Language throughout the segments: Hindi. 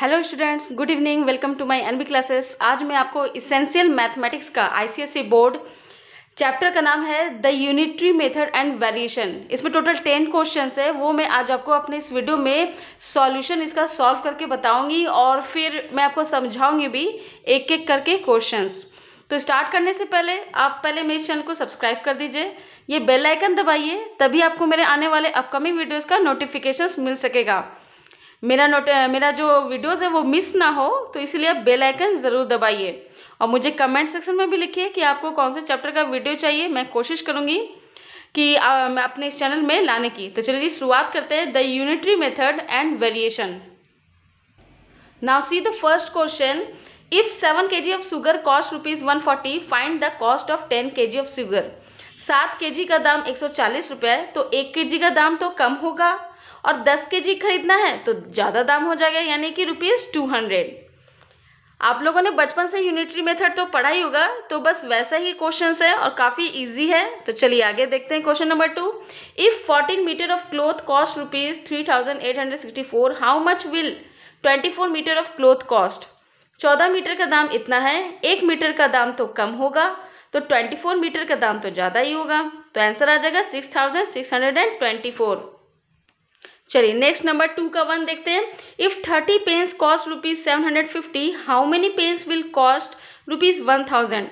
Hello students good evening welcome to my NB classes आज मैं आपको इसेंशियल मैथमेटिक्स का आईसीएसई बोर्ड चैप्टर का नाम है the unitary method and variation इसमें टोटल टेन क्वेश्चन है वो मैं आज आपको अपने इस वीडियो में सॉल्यूशन इसका सॉल्व करके बताऊंगी और फिर मैं आपको समझाऊंगी भी एक एक करके क्वेश्चन तो स्टार्ट करने से पहले आप पहले मेरे चैनल को सब्सक्राइब कर दीजिए ये बेल आइकन दबाइए तभी आपको मेरे आने वाले अपकमिंग वीडियोज़ का नोटिफिकेशन मिल सकेगा मेरा नोट मेरा जो वीडियोस है वो मिस ना हो तो इसलिए आप बेल आइकन ज़रूर दबाइए और मुझे कमेंट सेक्शन में भी लिखिए कि आपको कौन से चैप्टर का वीडियो चाहिए मैं कोशिश करूँगी कि आ, मैं अपने इस चैनल में लाने की तो चलिए जी शुरुआत करते हैं the unitary method and variation now see the first question if seven K G of sugar cost rupees one forty find the cost of ten K G of sugar सात के जी का दाम एक सौ चालीस रुपये है तो एक के जी का दाम तो कम होगा और दस के जी खरीदना है तो ज़्यादा दाम हो जाएगा यानी कि रुपीज़ टू हंड्रेड आप लोगों ने बचपन से यूनिटरी मेथड तो पढ़ा ही होगा तो बस वैसा ही क्वेश्चन है और काफ़ी इजी है तो चलिए आगे देखते हैं question number two if fourteen metre of cloth cost rupees three thousand eight hundred sixty four how much will twenty four metre of cloth cost चौदह मीटर का दाम इतना है एक मीटर का दाम तो कम होगा तो ट्वेंटी फोर मीटर का दाम तो ज़्यादा ही होगा तो आंसर आ जाएगा six thousand six hundred and twenty four चलिए नेक्स्ट नंबर टू का वन देखते हैं if thirty pens cost rupees seven hundred fifty how many pens will cost rupees one thousand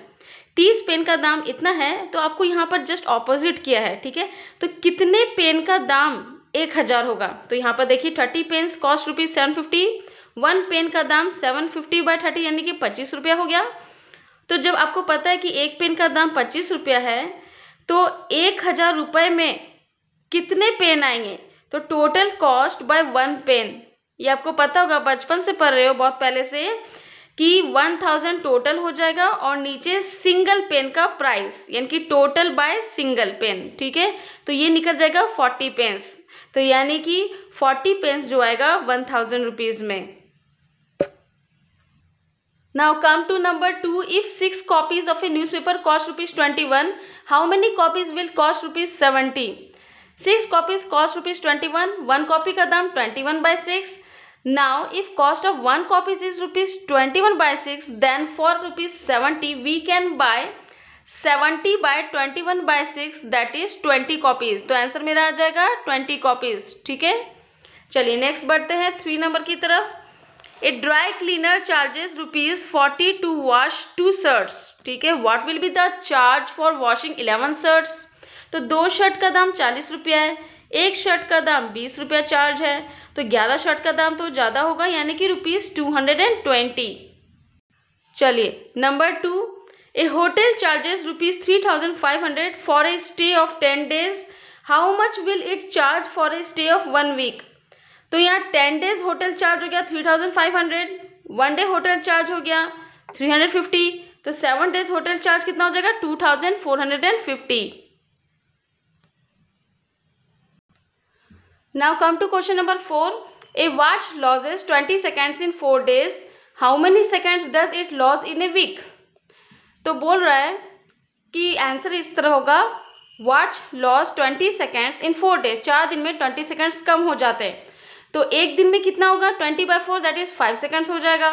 तीस पेन का दाम इतना है तो आपको यहाँ पर जस्ट ऑपोजिट किया है ठीक है तो कितने पेन का दाम एक हज़ार होगा तो यहाँ पर देखिए thirty pens cost rupees seven fifty one pen का दाम सेवन फिफ्टी बाई थर्टी यानी कि पच्चीस रुपया हो गया तो जब आपको पता है कि एक पेन का दाम पच्चीस रुपया है तो एक हज़ार रुपये में कितने पेन आएंगे तो total cost by one pen ये आपको पता होगा बचपन से पढ़ रहे हो बहुत पहले से कि वन थाउजेंड टोटल हो जाएगा और नीचे सिंगल पेन का प्राइस यानी कि टोटल बाय सिंगल पेन ठीक है तो ये निकल जाएगा फोर्टी पेंस तो यानी कि फोर्टी पेंस जो आएगा वन थाउजेंड रुपीज़ में now come to number two if six copies of a newspaper cost rupees twenty one how many copies will cost rupees seventy six copies cost rupees twenty one one copy का दाम twenty one by six now if cost of one copies is rupees twenty one by six then for rupees seventy we can buy seventy by twenty one by six that is twenty copies तो आंसर मेरा आ जाएगा ट्वेंटी कॉपीज ठीक है चलिए नेक्स्ट बढ़ते हैं थ्री नंबर की तरफ a dry cleaner charges rupees forty two wash two shirts ठीक है what will be the charge for washing eleven shirts तो दो शर्ट का दाम चालीस रुपया है एक शर्ट का दाम बीस रुपया चार्ज है तो ग्यारह शर्ट का दाम तो ज़्यादा होगा यानी कि rupees two hundred and twenty चलिए number two a hotel charges rupees three thousand five hundred for a stay of ten days how much will it charge for a stay of one week तो यहाँ टेन डेज होटल चार्ज हो गया three thousand five hundred one day hotel charge हो गया थ्री हंड्रेड फिफ्टी तो सेवन डेज होटल चार्ज कितना हो जाएगा two thousand four hundred and fifty now come to question number 4 a watch loses 20 seconds in 4 days how many seconds does it lose in a week तो बोल रहा है कि आंसर इस तरह होगा watch loss twenty seconds in four days चार दिन में ट्वेंटी सेकेंड्स कम हो जाते हैं तो एक दिन में कितना होगा twenty by four that is five seconds हो जाएगा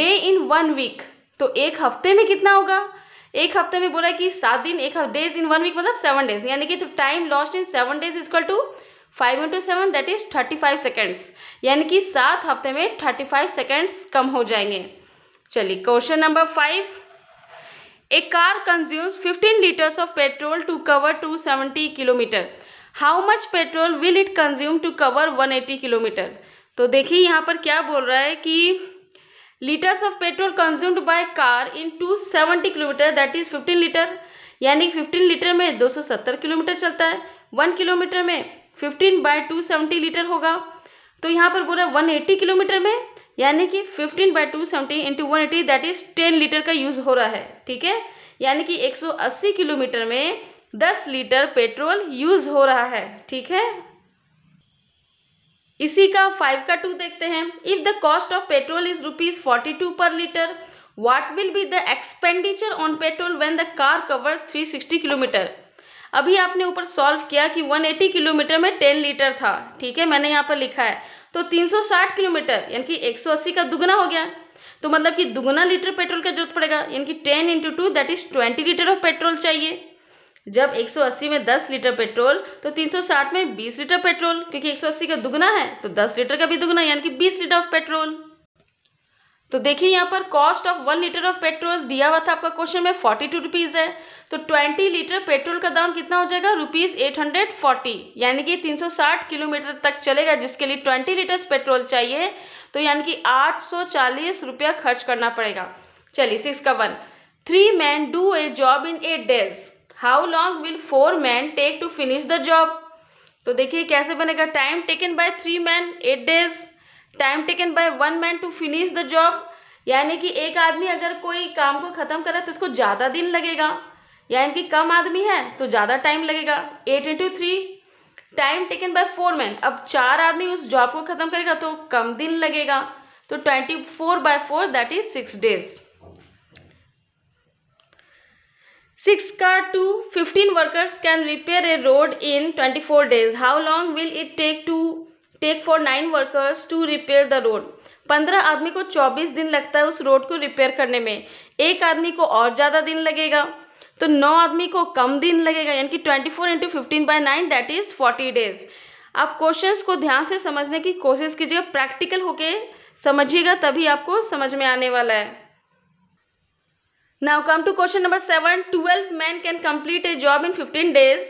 डे इन वन वीक तो एक हफ्ते में कितना होगा एक हफ्ते में बोला कि सात दिन एक डेज इन वन वीक मतलब सेवन डेज यानी कि time lost in seven days is equal to five into seven that is thirty five seconds यानी कि सात हफ्ते में थर्टी फाइव सेकेंड्स कम हो जाएंगे चलिए question number five a car consumes fifteen litres of petrol to cover two seventy kilometre how much petrol will it consume to cover one eighty kilometre तो देखिए यहाँ पर क्या बोल रहा है कि litres of petrol consumed by car in two seventy kilometre that is fifteen litre यानी फिफ्टीन लीटर में दो सौ सत्तर किलोमीटर चलता है वन किलोमीटर में fifteen by two seventy litre होगा तो यहाँ पर बोल रहा है वन एट्टी किलोमीटर में यानी कि fifteen by two seventy into one eighty that is ten litre का यूज़ हो रहा है ठीक है यानी कि एक सौ अस्सी किलोमीटर में दस लीटर पेट्रोल यूज़ हो रहा है ठीक है इसी का फाइव का टू देखते हैं if the cost of petrol is rupees forty two per litre what will be the expenditure on petrol when the car covers three sixty kilometre अभी आपने ऊपर सॉल्व किया कि 180 किलोमीटर में 10 लीटर था ठीक है मैंने यहाँ पर लिखा है तो 360 किलोमीटर यानी कि 180 का दुगना हो गया तो मतलब कि दुगना लीटर पेट्रोल का जरूरत पड़ेगा यानी कि ten into two that is twenty litre of petrol चाहिए जब 180 में 10 लीटर पेट्रोल तो 360 में 20 लीटर पेट्रोल क्योंकि 180 का दुगना है तो 10 लीटर का भी दुगना यानी कि 20 लीटर ऑफ पेट्रोल तो देखिए यहाँ पर cost of one litre of petrol दिया हुआ था आपका क्वेश्चन में फोर्टी टू रुपीज़ है तो ट्वेंटी लीटर पेट्रोल का दाम कितना हो जाएगा रुपीज़ एट हंड्रेड फोर्टी यानी कि तीन सौ साठ किलोमीटर तक चलेगा जिसके लिए ट्वेंटी लीटर्स पेट्रोल चाहिए तो यानी कि आठ सौ चालीस रुपया खर्च करना पड़ेगा चलिए सिक्स का one three man do a job in eight days how long will four man take to finish the job तो देखिए कैसे बनेगा time taken by three man eight days time taken by one man to finish the job यानी कि एक आदमी अगर कोई काम को ख़त्म करे तो उसको ज़्यादा दिन लगेगा यानी कि कम आदमी है तो ज़्यादा टाइम लगेगा eight into three time taken by four man अब चार आदमी उस जॉब को ख़त्म करेगा तो कम दिन लगेगा तो twenty four by four that is six days six का two fifteen workers can repair a road in twenty four days how long will it take to take for nine workers to repair the road पंद्रह आदमी को चौबीस दिन लगता है उस रोड को रिपेयर करने में एक आदमी को और ज़्यादा दिन लगेगा तो नौ आदमी को कम दिन लगेगा यानी कि twenty four into fifteen by nine that is forty days आप क्वेश्चंस को ध्यान से समझने की कोशिश कीजिए प्रैक्टिकल होके समझिएगा तभी आपको समझ में आने वाला है now come to question number seven twelve man can complete a job in fifteen days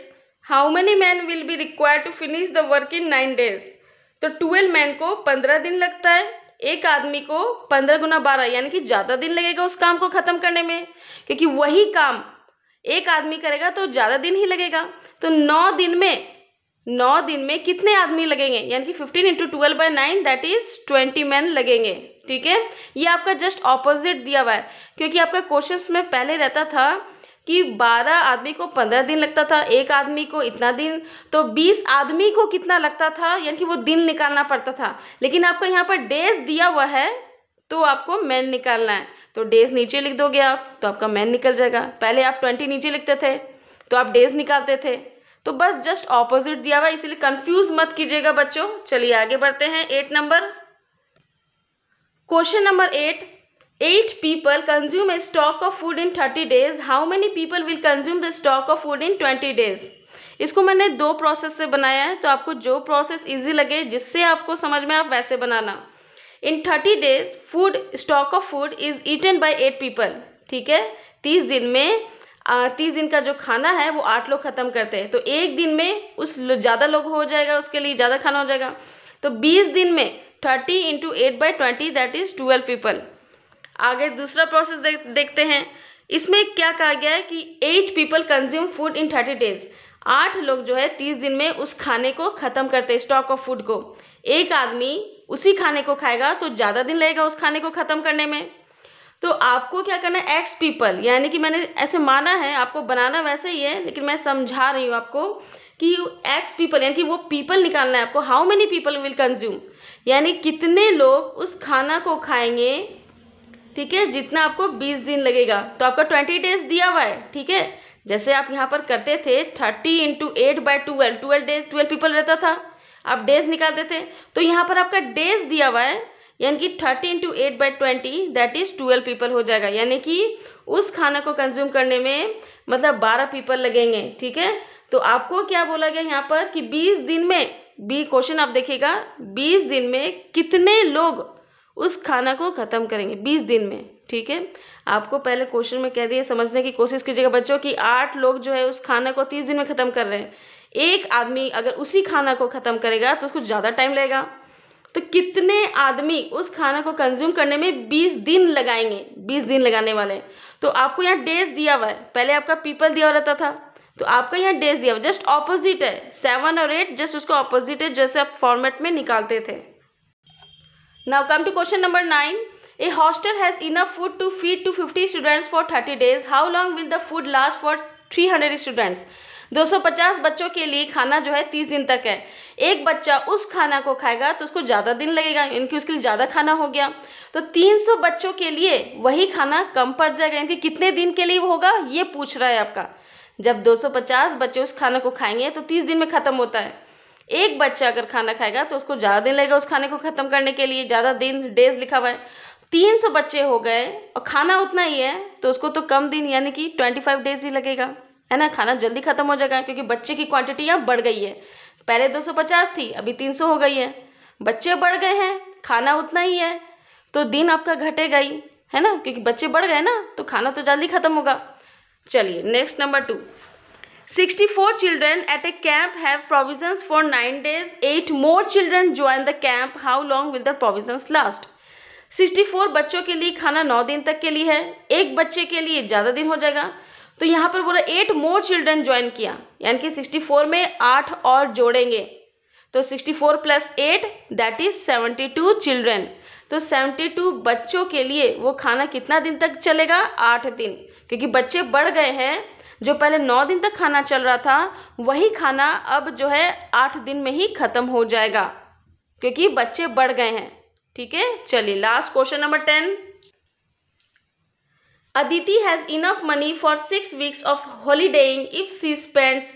how many man will be required to finish the work in nine days तो ट्वेल्व मैन को पंद्रह दिन लगता है एक आदमी को पंद्रह गुना बारह यानी कि ज़्यादा दिन लगेगा उस काम को ख़त्म करने में क्योंकि वही काम एक आदमी करेगा तो ज़्यादा दिन ही लगेगा तो नौ दिन में नौ दिन में कितने आदमी लगेंगे यानी कि fifteen into twelve by nine that is twenty man लगेंगे ठीक है ये आपका जस्ट ऑपोजिट दिया हुआ है क्योंकि आपका क्वेश्चन में पहले रहता था कि बारह आदमी को पंद्रह दिन लगता था एक आदमी को इतना दिन तो बीस आदमी को कितना लगता था यानी कि वो दिन निकालना पड़ता था लेकिन आपको यहाँ पर डेज दिया हुआ है तो आपको मैन निकालना है तो डेज नीचे लिख दोगे आप तो आपका मैन निकल जाएगा पहले आप ट्वेंटी नीचे लिखते थे तो आप डेज निकालते थे तो बस जस्ट ऑपोजिट दिया हुआ इसलिए कंफ्यूज मत कीजिएगा बच्चों चलिए आगे बढ़ते हैं eight number question number eight eight people consume a stock of food in 30 days how many people will consume the stock of food in 20 days इसको मैंने दो प्रोसेस से बनाया है तो आपको जो प्रोसेस इजी लगे जिससे आपको समझ में आप वैसे बनाना in thirty days food stock of food is eaten by eight people ठीक है तीस दिन में तीस दिन का जो खाना है वो आठ लोग ख़त्म करते हैं तो एक दिन में उस ज़्यादा लोग हो जाएगा उसके लिए ज़्यादा खाना हो जाएगा तो बीस दिन में thirty into eight by twenty that is twelve people आगे दूसरा प्रोसेस दे, देखते हैं इसमें क्या कहा गया है कि eight people consume food in thirty days आठ लोग जो है तीस दिन में उस खाने को ख़त्म करते हैं स्टॉक ऑफ फूड को एक आदमी उसी खाने को खाएगा तो ज़्यादा दिन लगेगा उस खाने को ख़त्म करने में तो आपको क्या करना है एक्स पीपल यानी कि मैंने ऐसे माना है आपको बनाना वैसे ही है लेकिन मैं समझा रही हूँ आपको कि एक्स पीपल यानी कि वो पीपल निकालना है आपको how many people will consume यानी कितने लोग उस खाना को खाएंगे ठीक है जितना आपको बीस दिन लगेगा तो आपका ट्वेंटी डेज दिया हुआ है ठीक है जैसे आप यहाँ पर करते थे thirty into eight by twelve twelve days twelve people रहता था आप डेज निकालते थे तो यहाँ पर आपका डेज दिया हुआ है यानी कि thirty into eight by twenty that is twelve people हो जाएगा यानी कि उस खाना को कंज्यूम करने में मतलब बारह पीपल लगेंगे ठीक है तो आपको क्या बोला गया यहाँ पर कि बीस दिन में बी क्वेश्चन आप देखिएगा बीस दिन में कितने लोग उस खाना को ख़त्म करेंगे बीस दिन में ठीक है आपको पहले क्वेश्चन में कह दिए समझने की कोशिश कीजिएगा बच्चों कि आठ लोग जो है उस खाना को तीस दिन में ख़त्म कर रहे हैं एक आदमी अगर उसी खाना को ख़त्म करेगा तो उसको ज़्यादा टाइम लगेगा तो कितने आदमी उस खाना को कंज्यूम करने में 20 दिन लगाएंगे 20 दिन लगाने वाले तो आपको यहाँ डेज दिया हुआ है पहले आपका पीपल दिया हुआ रहता था तो आपका यहाँ डेज दिया हुआ जस्ट ऑपोजिट है सेवन और एट जस्ट उसका ऑपोजिट है जैसे आप फॉर्मेट में निकालते थे now come to question number 9 a hostel has enough food to feed thirty students for 30 days how long will the food last for 300 students 250 बच्चों के लिए खाना जो है 30 दिन तक है एक बच्चा उस खाना को खाएगा तो उसको ज़्यादा दिन लगेगा इनकी उसके लिए ज़्यादा खाना हो गया तो 300 बच्चों के लिए वही खाना कम पड़ जाएगा इनके कितने दिन के लिए होगा ये पूछ रहा है आपका जब 250 बच्चे उस खाना को खाएंगे तो 30 दिन में ख़त्म होता है एक बच्चा अगर खाना खाएगा तो उसको ज़्यादा दिन लगेगा उस खाने को ख़त्म करने के लिए ज़्यादा दिन डेज लिखा हुआ है तीन सौ बच्चे हो गए और खाना उतना ही है तो उसको तो कम दिन यानी कि ट्वेंटी फाइव डेज ही लगेगा है ना खाना जल्दी ख़त्म हो जाएगा क्योंकि बच्चे की क्वांटिटी यहाँ बढ़ गई है पहले दो सौ पचास थी अभी तीन सौ हो गई है बच्चे बढ़ गए हैं खाना उतना ही है तो दिन आपका घटेगा ही है ना क्योंकि बच्चे बढ़ गए ना तो खाना तो जल्दी ख़त्म होगा चलिए next number two 64 children at a camp have provisions for 9 days. 8 more children join the camp. How long will the provisions last? 64 बच्चों के लिए खाना नौ दिन तक के लिए है एक बच्चे के लिए ज़्यादा दिन हो जाएगा तो यहाँ पर बोला एट मोर चिल्ड्रन ज्वाइन किया यानी कि 64 में आठ और जोड़ेंगे तो 64 plus eight that is 72 children तो 72 बच्चों के लिए वो खाना कितना दिन तक चलेगा आठ दिन क्योंकि बच्चे बढ़ गए हैं जो पहले नौ दिन तक खाना चल रहा था वही खाना अब जो है आठ दिन में ही ख़त्म हो जाएगा क्योंकि बच्चे बढ़ गए हैं ठीक है चलिए last question number ten money for six weeks of holiday if she spends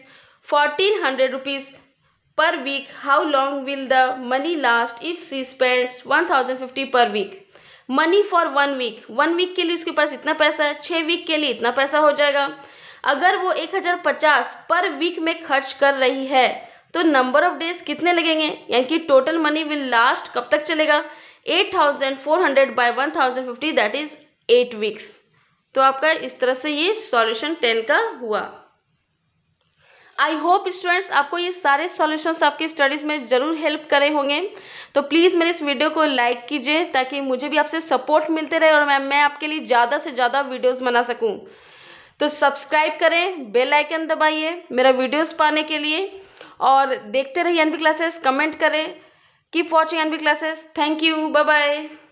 fourteen hundred rupees per week how long will the money last if she spends one thousand fifty per week money for one week one week के लिए उसके पास इतना पैसा है छः वीक के लिए इतना पैसा हो जाएगा अगर वो 1050 पर वीक में खर्च कर रही है तो नंबर ऑफ डेज कितने लगेंगे यानी कि टोटल मनी विल लास्ट कब तक चलेगा 8400 thousand fifty that is eight weeks तो आपका इस तरह से ये सॉल्यूशन 10 का हुआ आई होप स्टूडेंट्स आपको ये सारे सॉल्यूशंस आपकी स्टडीज़ में ज़रूर हेल्प करे होंगे तो प्लीज़ मेरे इस वीडियो को लाइक कीजिए ताकि मुझे भी आपसे सपोर्ट मिलते रहे और मैं मैं आपके लिए ज़्यादा से ज़्यादा वीडियोज़ बना सकूँ तो सब्सक्राइब करें बेल आइकन दबाइए मेरा वीडियोस पाने के लिए और देखते रहिए एनबी क्लासेस कमेंट करें keep watching NB classes thank you bye bye